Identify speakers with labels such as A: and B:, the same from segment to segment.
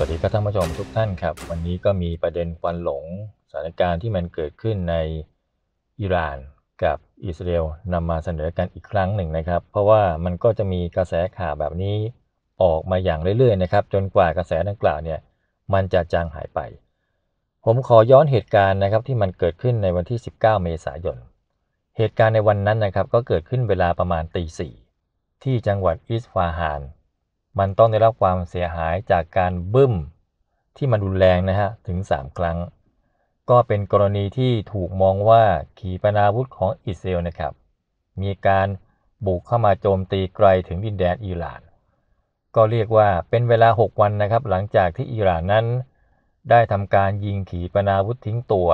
A: สวัสดีครับท่านผู้ชมทุกท่านครับวันนี้ก็มีประเด็นควันหลงสถานการณ์ที่มันเกิดขึ้นในอิหร่านกับอิสราเอลนำมาเสนอกันอีกครั้งหนึ่งนะครับ เพราะว่ามันก็จะมีกระแสข่าวแบบนี้ออกมาอย่างเรื่อยๆนะครับจนกว่ากระแสดังกล่าวเนี่ยมันจะจางหายไป ผมขอย้อนเหตุการณ์นะครับที่มันเกิดขึ้นในวันที่ 19 เมษายน เหตุการณ์ในวันนั้นนะครับก็เกิดขึ้นเวลาประมาณตีสี่ที่จังหวัดอิสฟาฮานมันต้องได้รับความเสียหายจากการบึ้ม ที่มันรุนแรงนะฮะ ถึง 3 ครั้ง ก็เป็นกรณีที่ถูกมองว่าขีปนาวุธของอิสราเอลนะครับ มีการบุกเข้ามาโจมตีไกลถึงดินแดนอิหร่าน ก็เรียกว่าเป็นเวลา 6 วันนะครับ หลังจากที่อิหร่านนั้น ได้ทำการยิงขีปนาวุธทิ้งตัว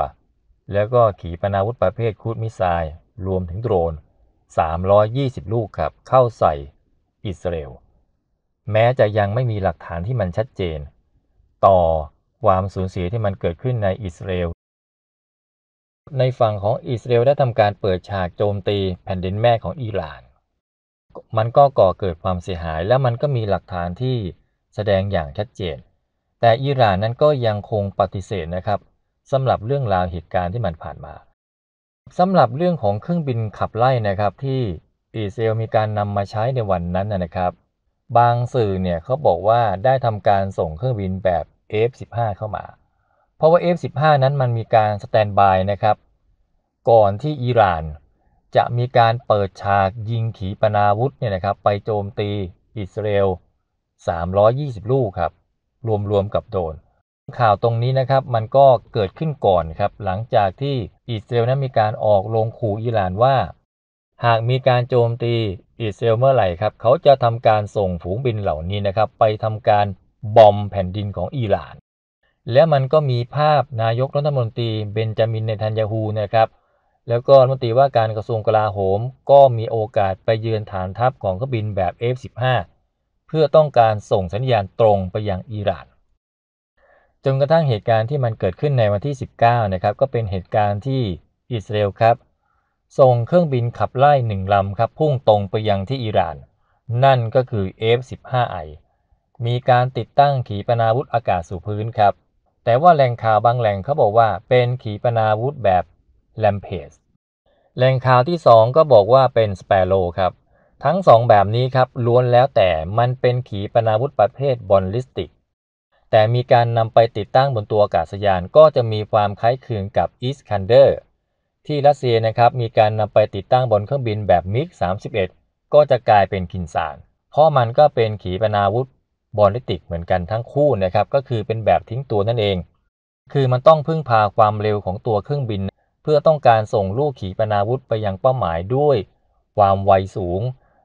A: แล้วก็ขีปนาวุธประเภทคูดมิไซล์รวมถึงโดรน 320ลูกครับเข้าใส่อิสราเอลแม้จะยังไม่มีหลักฐานที่มันชัดเจน ต่อความสูญเสียที่มันเกิดขึ้นในอิสราเอลในฝั่งของอิสราเอลได้ทำการเปิดฉากโจมตีแผ่นดินแม่ของอิหร่าน มันก็ก่อเกิดความเสียหายและมันก็มีหลักฐานที่แสดงอย่างชัดเจน แต่อิหร่านนั้นก็ยังคงปฏิเสธนะครับสำหรับเรื่องราวเหตุการณ์ที่มันผ่านมาสำหรับเรื่องของเครื่องบินขับไล่นะครับที่อิสราเอลมีการนำมาใช้ในวันนั้นนะครับบางสื่อเนี่ยเขาบอกว่าได้ทำการส่งเครื่องบินแบบ F15 เข้ามา เพราะว่า F15 นั้นมันมีการสแตนบายนะครับ ก่อนที่อิหร่าน จะมีการเปิดฉากยิงขีปนาวุธเนี่ยนะครับไปโจมตีอิสราเอล320 ลูกครับ รวมรวมกับโดน ข่าวตรงนี้นะครับมันก็เกิดขึ้นก่อนครับ หลังจากที่อิสราเอลนั้นมีการออกลงขู่อิหร่านว่า หากมีการโจมตีอิสราเอลเมื่อไหร่ครับ เขาจะทำการส่งฝูงบินเหล่านี้นะครับ ไปทำการบอมแผ่นดินของอิหร่าน และมันก็มีภาพนายกรัฐมนตรีเบนจามินเนทันยาฮูนะครับ แล้วก็รัฐมนตรีว่าการกระทรวงกลาโหมก็มีโอกาสไปเยือนฐานทัพของเครื่องบินแบบ F15 เพื่อต้องการส่งสัญญาณตรงไปยังอิหร่าน จนกระทั่งเหตุการณ์ที่มันเกิดขึ้นในวันที่ 19นะครับก็เป็นเหตุการณ์ที่อิสราเอลครับส่งเครื่องบินขับไล่หนึ่งลำครับ พุ่งตรงไปยังที่อิหร่าน นั่นก็คือ F-15I มีการติดตั้งขีปนาวุธอากาศสู่พื้นครับ แต่ว่าแหล่งข่าวบางแหล่งเขาบอกว่า เป็นขีปนาวุธแบบแลมเพสแหล่งข่าวที่ 2 ก็บอกว่าเป็นสเปโรครับ ทั้ง 2 แบบนี้ครับล้วนแล้วแต่มันเป็นขีปนาวุธประเภทบอลลิสติก แต่มีการนำไปติดตั้งบนตัวอากาศยานก็จะมีความคล้ายคลึงกับอีสคันเดอร์ที่รัสเซียนะครับมีการนำไปติดตั้งบนเครื่องบินแบบมิก31 ก็จะกลายเป็นกินสาร เพราะมันก็เป็นขีปนาวุธบอลลิติกเหมือนกันทั้งคู่นะครับก็คือเป็นแบบทิ้งตัวนั่นเอง คือมันต้องพึ่งพาความเร็วของตัวเครื่องบิน เพื่อต้องการส่งลูกขีปนาวุธไปยังเป้าหมายด้วยความไวสูง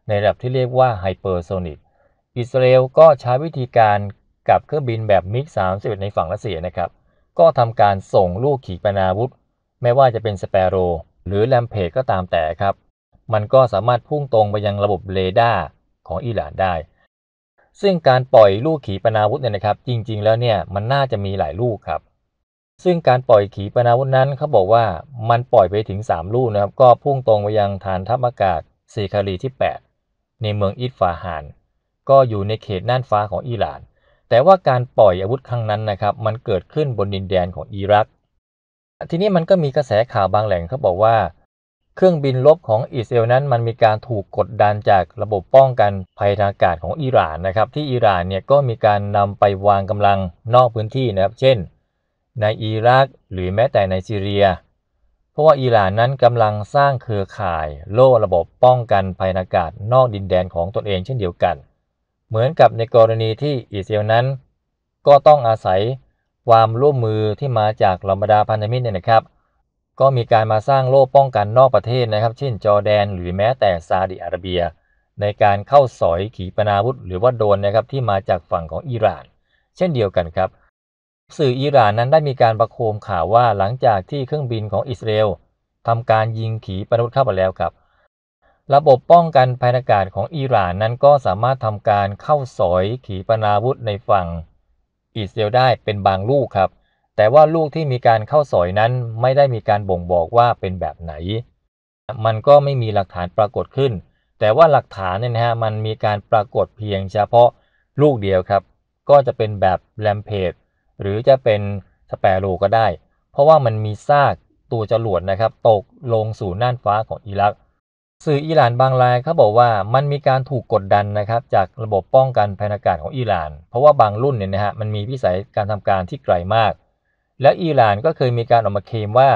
A: ในระดับที่เรียกว่าไฮเปอร์โซนิกอิสราเอลก็ใช้วิธีการกับเครื่องบินแบบมิก31 ในฝั่งรัสเซียนะครับก็ทำการส่งลูกขีปนาวุธไม่ว่าจะเป็นสเปโรหรือแลมเพจก็ตามแต่ครับ มันก็สามารถพุ่งตรงไปยังระบบเรดาร์ของอิหร่านได้ ซึ่งการปล่อยลูกขีปนาวุธเนี่ยนะครับ จริงๆแล้วเนี่ย มันน่าจะมีหลายลูกครับ ซึ่งการปล่อยขีปนาวุธนั้นเขาบอกว่ามันปล่อยไปถึง 3 ลูกนะครับ ก็พุ่งตรงไปยังฐานทัพอากาศซีคารีที่ 8 ในเมืองอิดฟาฮาน ก็อยู่ในเขตน่านฟ้าของอิหร่าน แต่ว่าการปล่อยอาวุธครั้งนั้นนะครับมันเกิดขึ้นบนดินแดนของอิรักทีนี้มันก็มีกระแสข่าวบางแหล่งเขาบอกว่า เครื่องบินรบของอิสราเอลนั้นมันมีการถูกกดดันจากระบบป้องกันภัยทางอากาศของ อิหร่านนะครับที่ อิหร่านเนี่ยก็มีการนำไปวางกำลังนอกพื้นที่นะครับ เช่น ในอิรักหรือแม้แต่ในซีเรีย เพราะว่า อิหร่านนั้นกำลังสร้างเครือข่ายโล่ ระบบป้องกันภัยทางอากาศ นอกดินแดนของตนเองเช่นเดียวกัน เหมือนกับในกรณีที่อิสราเอลนั้น ก็ต้องอาศัยความร่วมมือที่มาจากเหล่าบรรดาพันธมิตรเนี่ยนะครับ ก็มีการมาสร้างโล่ป้องกันนอกประเทศนะครับเช่น จอร์แดน หรือแม้แต่ซาดิอาระเบีย ในการเข้าสอยขีปนาวุธหรือว่าโดนนะครับ ที่มาจากฝั่งของอิหร่าน เช่นเดียวกันครับ สื่ออิหร่านนั้นได้มีการประโคมข่าวว่าหลังจากที่เครื่องบินของอิสราเอลทำการยิงขีปนาวุธเข้าไปแล้วครับ ระบบป้องกันภายอากาศของอิหร่านนั้นก็สามารถทำการเข้าสอยขีปนาวุธในฝั่งอีดเซลได้เป็นบางลูกครับ แต่ว่าลูกที่มีการเข้าสอยนั้นไม่ได้มีการบ่งบอกว่าเป็นแบบไหน มันก็ไม่มีหลักฐานปรากฏขึ้น แต่ว่าหลักฐานเนี่ยนะฮะมันมีการปรากฏเพียงเฉพาะลูกเดียวครับ ก็จะเป็นแบบแลมเพดหรือจะเป็นสแปโรก็ได้ เพราะว่ามันมีซากตัวจรวดนะครับตกลงสู่น่านฟ้าของอิรักสื่ออิหร่านบางรายเขาบอกว่ามันมีการถูกกดดันนะครับจากระบบป้องกันภัยอากาศของอิหร่าน เพราะว่าบางรุ่นเนี่ยนะฮะมันมีพิสัยการทำการที่ไกลมาก และอิหร่านก็เคยมีการออกมาเคลมว่า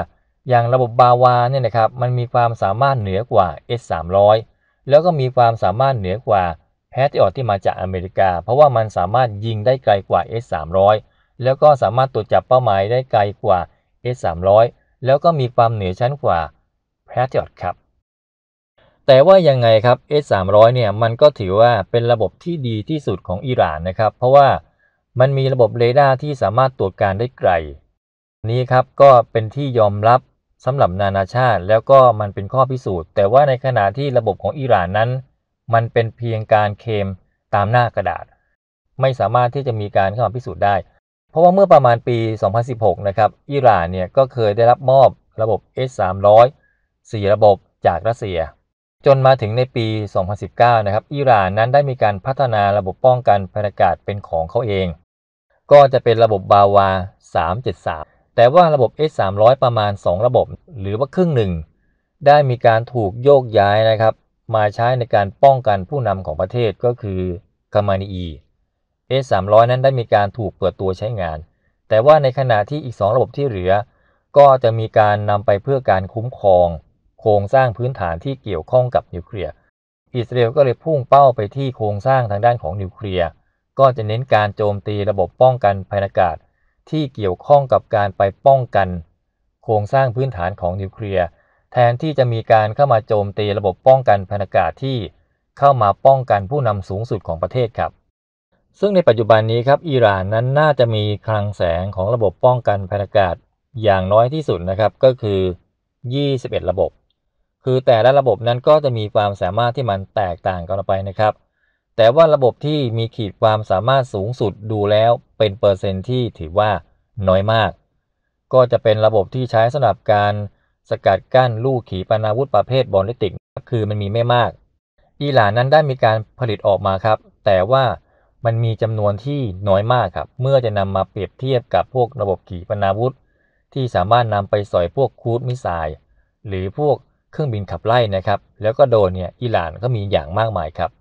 A: อย่างระบบบาวาเนี่ยนะครับมันมีความสามารถเหนือกว่า S300 แล้วก็มีความสามารถเหนือกว่าแพทริออตที่มาจากอเมริกา เพราะว่ามันสามารถยิงได้ไกลกว่า S300 แล้วก็สามารถตรวจจับเป้าหมายได้ไกลกว่า S300 แล้วก็มีความเหนือชั้นกว่าแพทริออตครับแต่ว่ายังไงครับ S300 เนี่ยมันก็ถือว่าเป็นระบบที่ดีที่สุดของอิหร่านนะครับ เพราะว่ามันมีระบบเรดาร์ที่สามารถตรวจการได้ไกลนี้ครับก็เป็นที่ยอมรับสำหรับนานาชาติ แล้วก็มันเป็นข้อพิสูจน์ แต่ว่าในขณะที่ระบบของอิหร่านนั้น มันเป็นเพียงการเคมตามหน้ากระดาษ ไม่สามารถที่จะมีการเข้ามาพิสูจน์ได้ เพราะว่าเมื่อประมาณปี 2016นะครับอิหร่านเนี่ยก็เคยได้รับมอบระบบ S300 4 ระบบจากรัสเซียจนมาถึงในปี 2019 นะครับ อิหร่านนั้นได้มีการพัฒนาระบบป้องกันภัยอากาศเป็นของเขาเอง ก็จะเป็นระบบบาวา 373 แต่ว่าระบบ S300 ประมาณ 2 ระบบหรือว่าครึ่งหนึ่ง ได้มีการถูกโยกย้ายนะครับ มาใช้ในการป้องกันผู้นำของประเทศก็คือคามานีอี S300 นั้นได้มีการถูกเปิดตัวใช้งาน แต่ว่าในขณะที่อีก 2 ระบบที่เหลือ ก็จะมีการนำไปเพื่อการคุ้มครองโครงสร้างพื้นฐานที่เกี่ยวข้องกับนิวเคลียร์ อิสราเอลก็เลยพุ่งเป้าไปที่โครงสร้างทางด้านของนิวเคลียร์ ก็จะเน้นการโจมตีระบบป้องกันภัยอากาศ ที่เกี่ยวข้องกับการไปป้องกัน โครงสร้างพื้นฐานของนิวเคลียร์ แทนที่จะมีการเข้ามาโจมตีระบบป้องกันภัยอากาศที่เข้ามาป้องกันผู้นำสูงสุดของประเทศครับ ซึ่งในปัจจุบันนี้ครับ อิหร่านนั้นน่าจะมีคลังแสงของระบบป้องกันภัยอากาศอย่างน้อยที่สุดนะครับ ก็คือ 21 ระบบคือแต่ละระบบนั้นก็จะมีความสามารถที่มันแตกต่างกันไปนะครับ แต่ว่าระบบที่มีขีดความสามารถสูงสุดดูแล้วเป็นเปอร์เซนต์ที่ ถือว่า น้อยมาก ก็จะเป็นระบบที่ใช้สำหรับการสกัดกั้นลูกขีปนาวุธประเภทบอลลิติกคือมันมีไม่มาก อีหลานนั้นได้มีการผลิตออกมาครับ แต่ว่ามันมีจำนวนที่น้อยมากครับ เมื่อจะนำมาเปรียบเทียบกับพวกระบบขีปนาวุธ ที่สามารถนำไปสอยพวกคูดมิสไซล์หรือพวกเครื่องบินขับไล่นะครับ แล้วก็โดนเนี่ย อิหร่านก็มีอย่างมากมายครับ